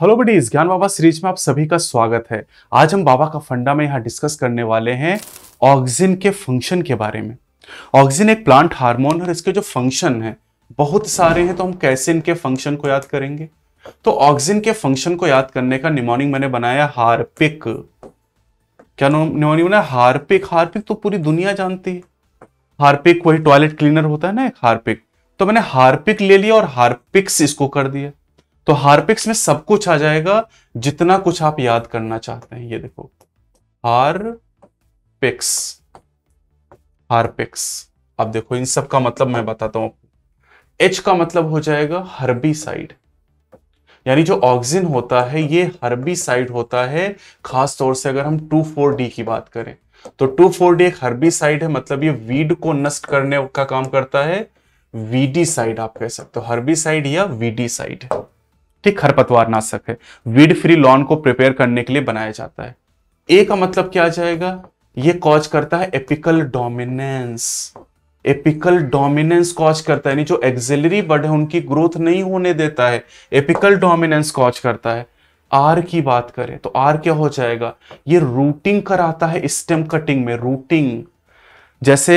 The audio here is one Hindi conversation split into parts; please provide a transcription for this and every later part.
हेलो बडीज ज्ञान बाबा सीरीज में आप सभी का स्वागत है आज हम बाबा का फंडा में यहाँ डिस्कस करने वाले हैं ऑक्सीजन के फंक्शन के बारे में ऑक्सीजन एक प्लांट हार्मोन है और इसके जो फंक्शन है बहुत सारे हैं तो हम कैसे इनके फंक्शन को याद करेंगे तो ऑक्सीजन के फंक्शन को याद करने का निमोनिंग मैंने बनाया हार्पिक क्या निमोनिंग बनाया हार्पिक हार्पिक तो पूरी दुनिया जानती है हार्पिक वही टॉयलेट क्लीनर होता है ना एक हार्पिक तो मैंने हार्पिक ले लिया और हार्पिक्स इसको कर दिया तो हारपिक्स में सब कुछ आ जाएगा जितना कुछ आप याद करना चाहते हैं ये देखो हार पिक्स हारपिक्स अब देखो इन सब का मतलब मैं बताता हूं एच का मतलब हो जाएगा साइड यानी जो ऑक्सीजन होता है ये साइड होता है खास तौर से अगर हम फोर डी की बात करें तो फोर डी एक साइड है मतलब ये वीड को नष्ट करने का काम करता है वीडी साइड आप कह सकते हो साइड या वीडी साइड ठीक खरपतवार नाशक है वीड फ्री लॉन को प्रिपेयर करने के लिए बनाया जाता है ए का मतलब क्या आ जाएगा ये कॉज करता है apical dominance apical dominance cause करता है यानी जो एक्सिलरी बर्ड है उनकी ग्रोथ नहीं होने देता है एपिकल डोमिनेंस कॉज करता है आर की बात करें तो आर क्या हो जाएगा ये रूटिंग कराता है स्टेम कटिंग में रूटिंग जैसे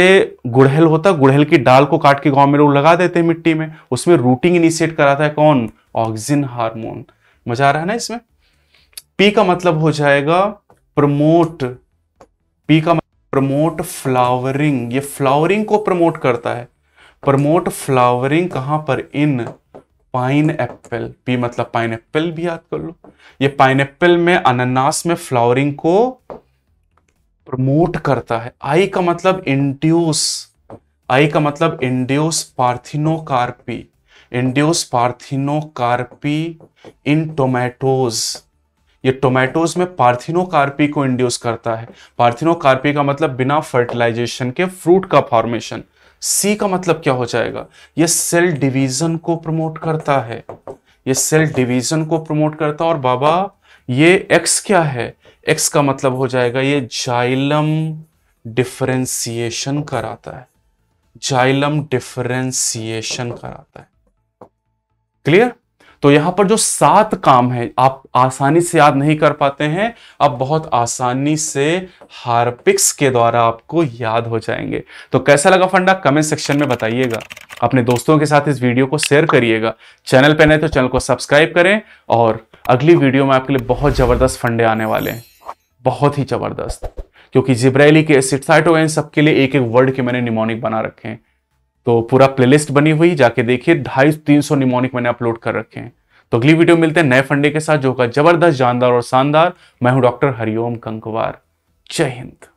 गुड़हल होता गुड़हल की डाल को काट के गांव में लोग लगा देते हैं मिट्टी में उसमें रूटिंग इनिशिएट कराता है कौन ऑक्सीजन हार्मोन मजा आ रहा है ना इसमें पी का मतलब हो जाएगा प्रमोट पी का मतलब प्रमोट फ्लावरिंग ये फ्लावरिंग को प्रमोट करता है प्रमोट फ्लावरिंग कहां पर इन पाइन एप्पल पी मतलब पाइन एप्पल भी याद कर लो ये पाइन एप्पल में अनानास में फ्लावरिंग को प्रमोट करता है आई का मतलब इंड्यूस आई का मतलब induce parthenocarpy induce parthenocarpy in tomatoes ये टोमेटोज में पार्थिनोकार्पी को इंड्यूस करता है पार्थिनोकार्पी का मतलब बिना फर्टिलाइजेशन के फ्रूट का फॉर्मेशन सी का मतलब क्या हो जाएगा ये सेल डिवीजन को प्रमोट करता है ये सेल डिवीजन को प्रमोट करता है और बाबा ये एक्स क्या है एक्स का मतलब हो जाएगा ये जाइलम डिफरेंसिएशन कराता है जाइलम डिफरेंसिएशन कराता है क्लियर तो यहां पर जो सात काम है आप आसानी से याद नहीं कर पाते हैं आप बहुत आसानी से हार्पिक्स के द्वारा आपको याद हो जाएंगे तो कैसा लगा फंडा कमेंट सेक्शन में बताइएगा अपने दोस्तों के साथ इस वीडियो को शेयर करिएगा चैनल पर नहीं तो चैनल को सब्सक्राइब करें और अगली वीडियो में आपके लिए बहुत जबरदस्त फंडे आने वाले हैं बहुत ही ज़बरदस्त क्योंकि जिब्रैली के एसिड सबके लिए एक एक वर्ड के मैंने निमोनिक बना रखे हैं तो पूरा प्लेलिस्ट बनी हुई जाके देखिए ढाई तीन सौ निमोनिक मैंने अपलोड कर रखे हैं तो अगली वीडियो मिलते हैं नए फंडे के साथ जो का जबरदस्त जानदार और शानदार मैं हूं डॉक्टर हरिओम कंकवार जय हिंद